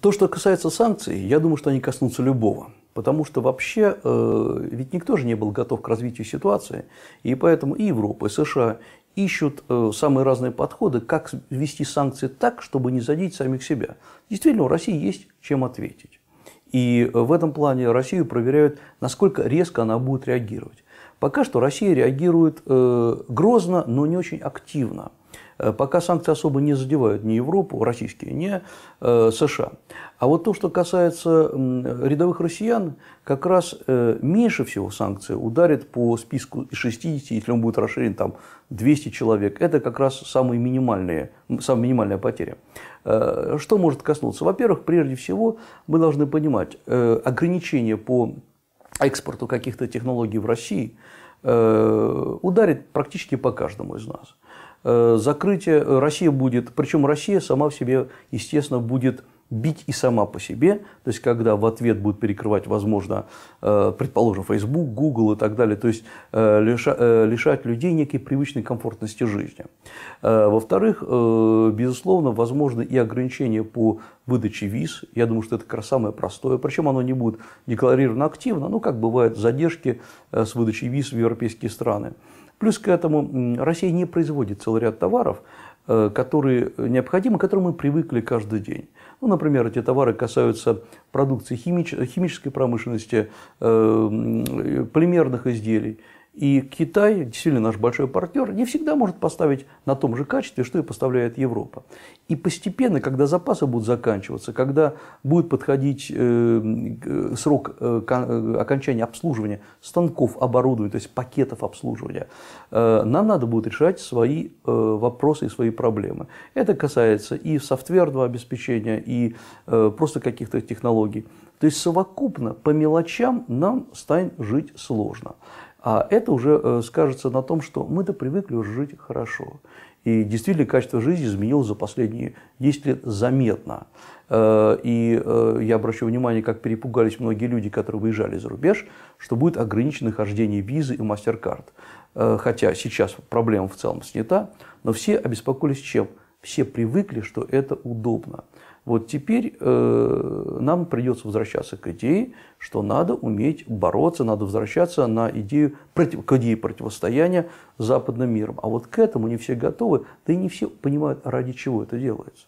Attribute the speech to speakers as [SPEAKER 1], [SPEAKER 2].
[SPEAKER 1] То, что касается санкций, я думаю, что они коснутся любого. Потому что вообще, э, ведь никто же не был готов к развитию ситуации. И поэтому и Европа, и США ищут э, самые разные подходы, как ввести санкции так, чтобы не задеть самих себя. Действительно, у России есть чем ответить. И э, в этом плане Россию проверяют, насколько резко она будет реагировать. Пока что Россия реагирует э, грозно, но не очень активно. Э, пока санкции особо не задевают ни Европу, российские, ни э, США. А вот то, что касается рядовых россиян, как раз меньше всего санкции ударит по списку из 60, если он будет расширен там 200 человек. Это как раз самые минимальные, самая минимальная потеря. Что может коснуться? Во-первых, прежде всего, мы должны понимать, ограничения по экспорту каких-то технологий в России э, ударит практически по каждому из нас. Э, закрытие э, Россия будет, причем Россия сама в себе, естественно, будет бить и сама по себе. То есть, когда в ответ будут перекрывать, возможно, э, предположим, Facebook, Google и так далее. То есть, э, э, лишать людей некой привычной комфортности жизни. Во-вторых, безусловно, возможно и ограничения по выдаче виз. Я думаю, что это как раз самое простое. Причем оно не будет декларировано активно, ну, как бывают задержки с выдачей виз в европейские страны. Плюс к этому Россия не производит целый ряд товаров, Э, которые необходимы, к которым мы привыкли каждый день. Ну, например, эти товары касаются продукции химич, химической промышленности, э, э, полимерных изделий и Китай, действительно наш большой партнер, не всегда может поставить на том же качестве, что и поставляет Европа. И постепенно, когда запасы будут заканчиваться, когда будет подходить э, э, срок э, окончания обслуживания станков оборудования, то есть пакетов обслуживания, нам надо будет решать свои вопросы и свои проблемы. Это касается и софтверного обеспечения, и просто каких-то технологий. То есть совокупно по мелочам нам станет жить сложно. А это уже э, скажется на том, что мы-то привыкли уже жить хорошо. И действительно качество жизни изменилось за последние 10 лет заметно. Э, и э, я обращу внимание, как перепугались многие люди, которые выезжали за рубеж, что будет ограничено хождение визы и мастер-карт. Хотя сейчас проблема в целом снята, но все обеспокоились чем – все привыкли, что это удобно. Вот теперь э, нам придется возвращаться к идее, что надо уметь бороться, надо возвращаться на идею, против, к идее противостояния с западным миром. А вот к этому не все готовы, да и не все понимают, ради чего это делается.